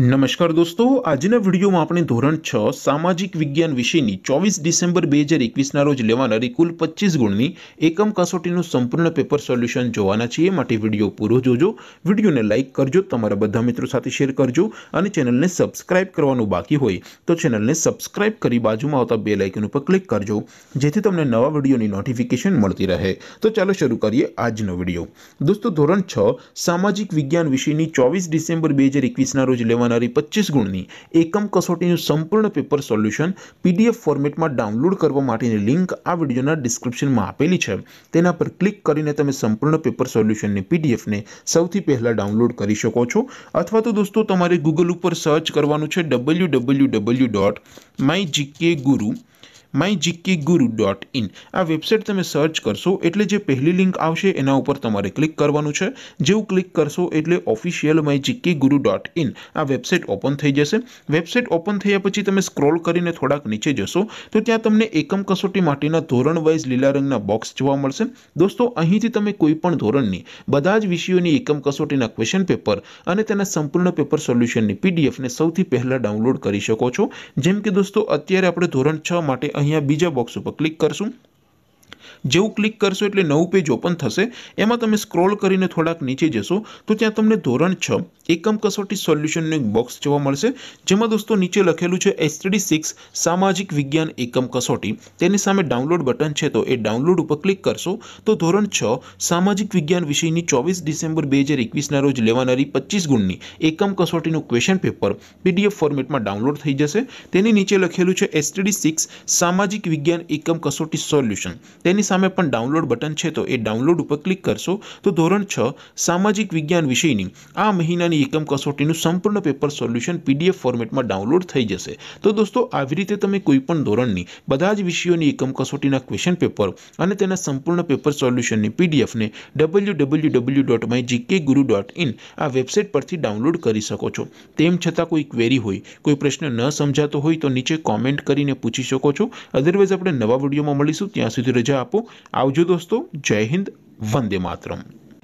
नमस्कार दोस्तों आज ना वीडियो मा आपने ધોરણ 6 સામાજિક વિજ્ઞાન વિષયની 24 ડિસેમ્બર 2021 ના રોજ લેવાનાર કુલ 25 ગુણની એકમ કસોટીનું સંપૂર્ણ પેપર સોલ્યુશન જોવાના છે માટે વિડિયો પૂરો જોજો વિડિયોને લાઈક કરજો તમારા બધા મિત્રો સાથે શેર કરજો અને ચેનલને સબ્સ્ક્રાઇબ કરવાનું બાકી હોય તો ચેનલને સબ્સ્ક્રાઇબ કરી बाजूમાં આવતા બેલ આઇકન ઉપર ક્લિક કરજો જેથી તમને નવા વીડિયોની નોટિફિકેશન મળતી રહે તો ચાલો શરૂ કરીએ આજનો વિડિયો દોસ્તો ધોરણ 6 સામાજિક વિજ્ઞાન વિષયની 24 ડિસેમ્બર 2021 ના રોજ લેવાનારી પચીસ ગુણની એકમ કસોટીનું સંપૂર્ણ પેપર સોલ્યુશન પીડીએફ ફોર્મેટમાં ડાઉનલોડ કરવા માટેની લિંક આ વિડીયોના ડિસ્ક્રિપ્શનમાં આપેલી છે તેના પર ક્લિક કરીને તમે સંપૂર્ણ પેપર સોલ્યુશનની પીડીએફને સૌથી પહેલાં ડાઉનલોડ કરી શકો છો અથવા તો દોસ્તો તમારે ગૂગલ ઉપર સર્ચ કરવાનું છે W W W dot my GK Guru myjikkiguru.in આ વેબસાઈટ તમે સર્ચ કરશો એટલે જે પહેલી લિંક આવશે એના ઉપર તમારે ક્લિક કરવાનું છે જે હું ક્લિક કરશો એટલે ઓફિશિયલ myjikkiguru.in આ વેબસાઈટ ઓપન થઈ જશે વેબસાઈટ ઓપન થઈયા પછી તમે સ્ક્રોલ કરીને થોડાક નીચે જશો તો ત્યાં તમને એકમ કસોટી માટીના ધોરણ वाइज લીલા રંગના બોક્સ જોવા મળશે દોસ્તો અહીંથી તમે કોઈ પણ ધોરણની બધા જ વિષયોની એકમ કસોટીના ક્વેશ્ચન પેપર અને તેના સંપૂર્ણ પેપર સોલ્યુશનની પીડીએફ ને સૌથી પહેલા ડાઉનલોડ કરી શકો છો જેમ કે દોસ્તો અત્યારે આપણે ધોરણ 6 માટે અહીંયા બીજા બોક્સ ઉપર ક્લિક કરશું જેવું ક્લિક કરશું એટલે નવું પેજ ઓપન થશે એમાં તમે સ્ક્રોલ કરીને થોડાક નીચે જશો તો ત્યાં તમને ધોરણ 6 એકમ કસોટી સોલ્યુશનનું એક બોક્સ જોવા મળશે જેમાં દોસ્તો નીચે લખેલું છે એસટીડી સિક્સ સામાજિક વિજ્ઞાન એકમ કસોટી તેની સામે ડાઉનલોડ બટન છે તો એ ડાઉનલોડ ઉપર ક્લિક કરશો તો ધોરણ છ સામાજિક વિજ્ઞાન વિષયની ચોવીસ ડિસેમ્બર બે હજાર એકવીસના રોજ લેવાનારી પચીસ ગુણની એકમ કસોટીનું ક્વેશ્ચન પેપર પીડીએફ ફોર્મેટમાં ડાઉનલોડ થઈ જશે તેની નીચે લખેલું છે એસટીડી સિક્સ સામાજિક વિજ્ઞાન એકમ કસોટી સોલ્યુશન તેની સામે પણ ડાઉનલોડ બટન છે તો એ ડાઉનલોડ ઉપર ક્લિક કરશો તો ધોરણ છ સામાજિક વિજ્ઞાન વિષયની આ મહિનાની એકમ કસોટીનું સંપૂર્ણ પેપર સોલ્યુશન પીડીએફ ફોર્મેટમાં ડાઉનલોડ થઈ જશે તો દોસ્તો આવી રીતે તમે કોઈપણ ધોરણની બધા જ વિષયોની એકમ કસોટીના ક્વેશ્ચન પેપર અને તેના સંપૂર્ણ પેપર સોલ્યુશનની પીડીએફ ને www.mygkguru.in આ વેબસાઈટ પરથી ડાઉનલોડ કરી શકો છો તેમ છતાં કોઈ ક્વેરી હોય કોઈ પ્રશ્ન ન સમજાતો હોય તો નીચે કમેન્ટ કરીને પૂછી શકો છો અધરવાઇઝ આપણે નવા વિડિયોમાં મળીશું ત્યાં સુધી રજા આપો આવજો દોસ્તો જય હિન્દ વંદે માતરમ